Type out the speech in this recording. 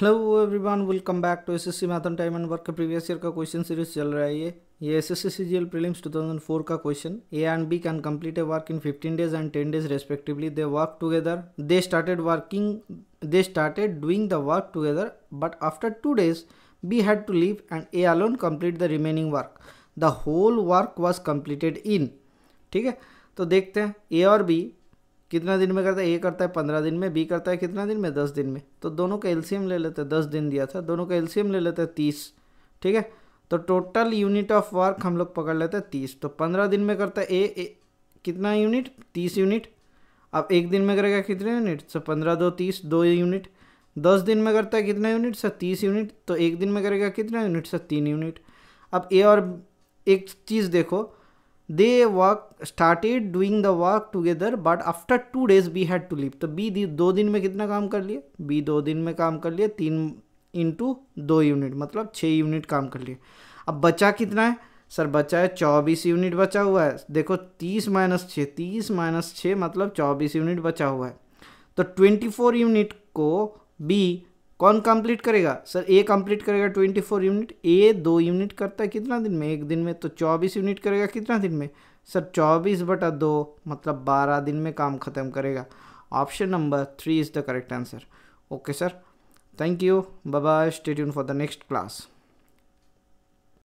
hello everyone welcome back to SSC math on time and work previous year का question series चल रहा है ये ये एसएससी सीजीएल प्रीलिम्स 2004 का question A and B can complete a work in 15 days and 10 days respectively they work together they started working they started doing the work together but after two days B had to leave and A alone complete the remaining work the whole work was completed in ठीक है तो देखते हैं ए और B कितना दिन में करता है ए करता है पंद्रह दिन में बी करता है कितना दिन में दस दिन में तो दोनों का एल्सीयम ले लेते हैं दस दिन दिया था दोनों का एल्सीयम ले लेते हैं तीस ठीक है तो टोटल यूनिट ऑफ वर्क हम लोग पकड़ लेते हैं तीस तो पंद्रह दिन में करता है ए, ए कितना यूनिट तीस यूनिट अब एक दिन में करेगा कितने यूनिट सर पंद्रह दो तीस दो यूनिट दस दिन में करता है कितना यूनिट सर तीस यूनिट तो एक दिन में करेगा कितना यूनिट सर तीन यूनिट अब ए और एक चीज़ देखो they work started doing the work together but after two days B had to leave तो बी दो दिन में कितना काम कर लिए बी दो दिन में काम कर लिए तीन इंटू दो यूनिट मतलब छः यूनिट काम कर लिए अब बचा कितना है सर बचा है चौबीस यूनिट बचा हुआ है देखो तीस माइनस छः तीस माइनस छः मतलब चौबीस यूनिट बचा हुआ है तो ट्वेंटी फोर यूनिट को बी कौन कंप्लीट करेगा सर ए कंप्लीट करेगा 24 यूनिट ए दो यूनिट करता है कितना दिन में एक दिन में तो 24 यूनिट करेगा कितना दिन में सर 24 बटा दो मतलब 12 दिन में काम ख़त्म करेगा option number three is the correct answer okay sir thank you bye state for the next class